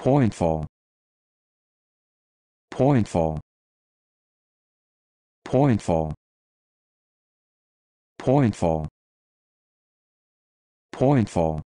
pointful pointful pointful pointful pointful